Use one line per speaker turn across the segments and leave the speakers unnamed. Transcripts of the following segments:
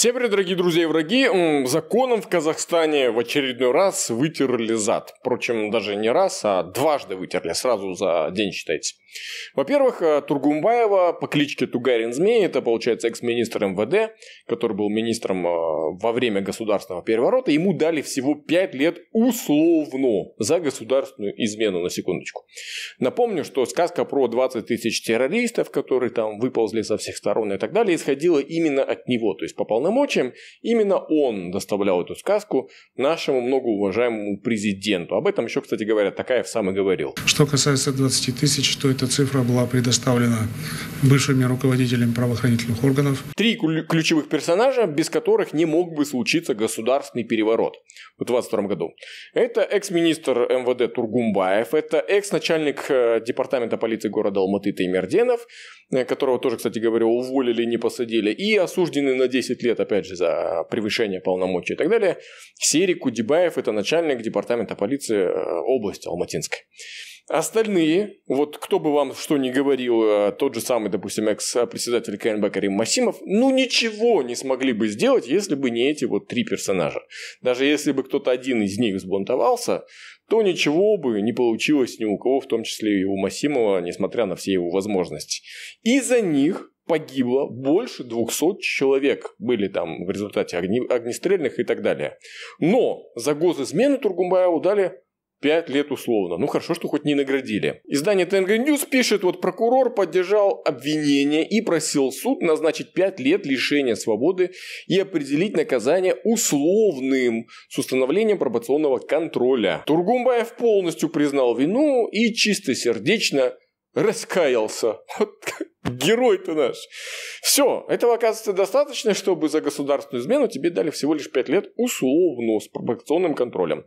Всем привет, дорогие друзья и враги. Законом в Казахстане в очередной раз вытерли зад. Впрочем, даже не раз, а дважды вытерли, сразу за день считайте. Во-первых, э, Тургумбаева по кличке Тугарин Змей, это получается экс-министр МВД, который был министром э, во время государственного переворота, ему дали всего 5 лет условно за государственную измену, на секундочку. Напомню, что сказка про 20 тысяч террористов, которые там выползли со всех сторон и так далее, исходила именно от него, то есть по полному полномочиям, именно он доставлял эту сказку нашему многоуважаемому президенту. Об этом еще, кстати говоря, Такаев сам и говорил. Что касается 20 тысяч, то эта цифра была предоставлена бывшими руководителями правоохранительных органов. Три ключевых персонажа, без которых не мог бы случиться государственный переворот в 22 году. Это экс-министр МВД Тургумбаев, это экс-начальник э, департамента полиции города Алматы Таймерденов, э, которого тоже, кстати говоря, уволили, не посадили, и осужденный на 10 лет опять же, за превышение полномочий и так далее. Серий Кудибаев – это начальник департамента полиции э, области Алматинской. Остальные, вот кто бы вам что ни говорил, э, тот же самый, допустим, экс-председатель КНБ Карим Масимов, ну ничего не смогли бы сделать, если бы не эти вот три персонажа. Даже если бы кто-то один из них сбунтовался, то ничего бы не получилось ни у кого, в том числе и у Масимова, несмотря на все его возможности. И за них погибло больше 200 человек. Были там в результате огне, огнестрельных и так далее. Но за госизмены Тургумбаеву дали 5 лет условно. Ну хорошо, что хоть не наградили. Издание Тенго Ньюс пишет, вот прокурор поддержал обвинение и просил суд назначить 5 лет лишения свободы и определить наказание условным с установлением пробационного контроля. Тургумбаев полностью признал вину и чистосердечно раскаялся. Вот Герой ты наш. Все, этого оказывается достаточно, чтобы за государственную измену тебе дали всего лишь 5 лет условно с пробационным контролем.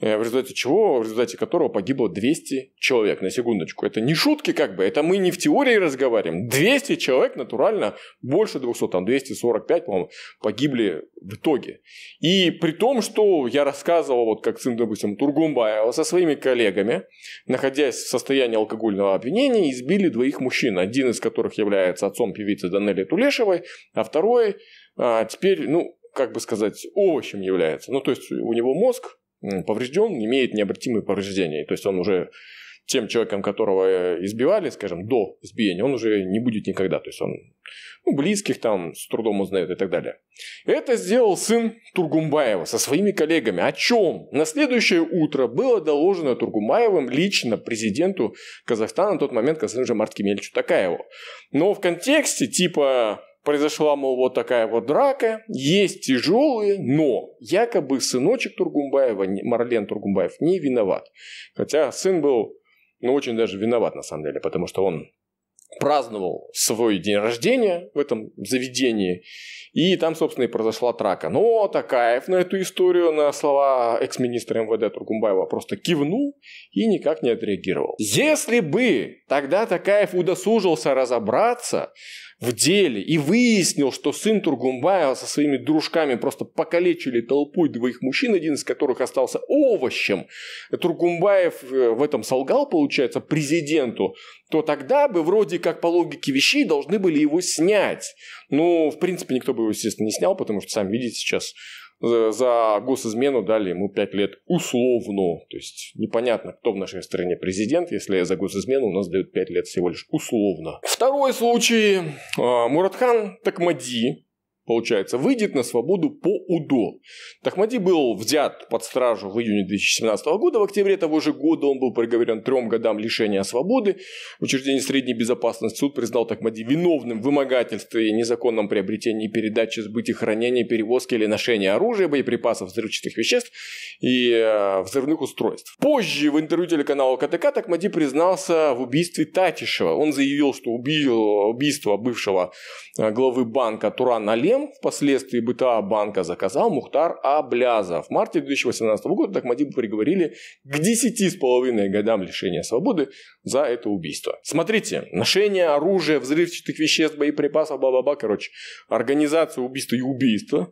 Э, в результате чего, в результате которого погибло 200 человек, на секундочку. Это не шутки как бы, это мы не в теории разговариваем. 200 человек натурально, больше 200, там 245, по-моему, погибли в итоге. И при том, что я рассказывал, вот как сын, допустим, Тургумбаева со своими коллегами, находясь в состоянии алкогольного опьянения, избили двоих мужчин, один из которых которых является отцом певицы Данели Тулешевой, а второй а, теперь, ну, как бы сказать, овощем является. Ну, то есть у него мозг поврежден, имеет необратимые повреждения. То есть он уже тем человеком, которого э, избивали, скажем, до избиения, он уже не будет никогда. То есть он ну, близких там с трудом узнает и так далее. Это сделал сын Тургумбаева со своими коллегами. О чем? На следующее утро было доложено Тургумбаевым лично президенту Казахстана на тот момент Константину Марткемельевичу Такаеву. Но в контексте типа произошла, мол, вот такая вот драка, есть тяжелые, но якобы сыночек Тургумбаева, Марлен Тургумбаев, не виноват. Хотя сын был но ну, очень даже виноват на самом деле, потому что он праздновал свой день рождения в этом заведении, и там, собственно, и произошла трака. Но Такаев на эту историю, на слова экс-министра МВД Тургумбаева, просто кивнул и никак не отреагировал. Если бы тогда Такаев удосужился разобраться, в деле и выяснил, что сын Тургумбаева со своими дружками просто покалечили толпой двоих мужчин, один из которых остался овощем, Тургумбаев э, в этом солгал, получается, президенту, то тогда бы вроде как по логике вещей должны были его снять. Но, ну, в принципе, никто бы его, естественно, не снял, потому что, сами видите, сейчас за, за госизмену дали ему 5 лет условно. То есть непонятно, кто в нашей стране президент, если за госизмену у нас дают 5 лет всего лишь условно. Второй случай. А, Муратхан Такмади получается, выйдет на свободу по УДО. Тахмади был взят под стражу в июне 2017 года, в октябре того же года он был приговорен трем годам лишения свободы. Учреждение средней безопасности суд признал Тахмади виновным в вымогательстве и незаконном приобретении передаче, сбытии, хранении, перевозке или ношении оружия, боеприпасов, взрывчатых веществ и э, взрывных устройств. Позже в интервью телеканала КТК Тахмади признался в убийстве Татишева. Он заявил, что убил убийство бывшего э, главы банка Туран Али Мем впоследствии БТА банка заказал Мухтар Абляза. В марте 2018 года Ахмадибу приговорили к 10,5 годам лишения свободы за это убийство. Смотрите, ношение оружия, взрывчатых веществ, боеприпасов, бла-бла-бла, короче, организация убийства и убийства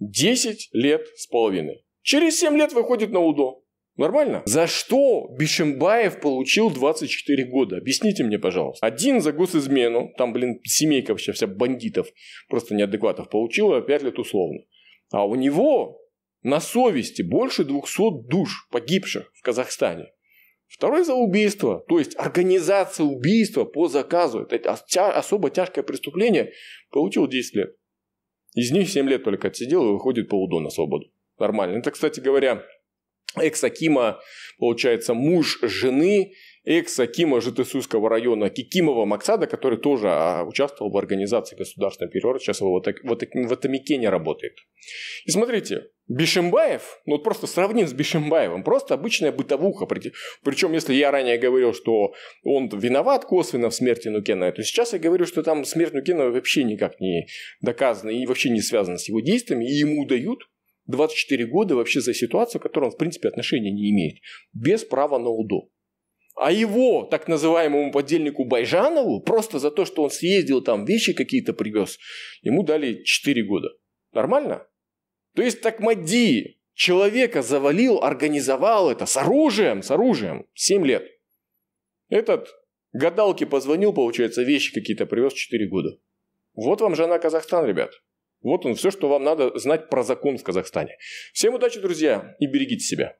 10 лет с половиной. Через 7 лет выходит на УДО. Нормально? За что Бишембаев получил 24 года? Объясните мне, пожалуйста. Один за госизмену, там, блин, семейка вообще вся бандитов, просто неадекватов, получила 5 лет условно. А у него на совести больше 200 душ погибших в Казахстане. Второй за убийство, то есть организация убийства по заказу, это особо тяжкое преступление, получил 10 лет. Из них 7 лет только отсидел и выходит по УДО на свободу. Нормально. Это, кстати говоря, экс-Акима, получается, муж жены экс-Акима Житесусского района Кикимова Максада, который тоже а, участвовал в организации государственного переворота, сейчас его в, атак, в, атак, в работает. И смотрите, Бишембаев, ну вот просто сравним с Бишембаевым, просто обычная бытовуха. Причем, если я ранее говорил, что он виноват косвенно в смерти Нукена, то сейчас я говорю, что там смерть Нукена вообще никак не доказана и вообще не связана с его действиями, и ему дают 24 года вообще за ситуацию, к которой он, в принципе, отношения не имеет, без права на УДО. А его, так называемому подельнику Байжанову, просто за то, что он съездил там, вещи какие-то привез, ему дали 4 года. Нормально? То есть так Мади человека завалил, организовал это с оружием, с оружием, 7 лет. Этот гадалке позвонил, получается, вещи какие-то привез 4 года. Вот вам жена Казахстан, ребят. Вот он, все, что вам надо знать про закон в Казахстане. Всем удачи, друзья, и берегите себя.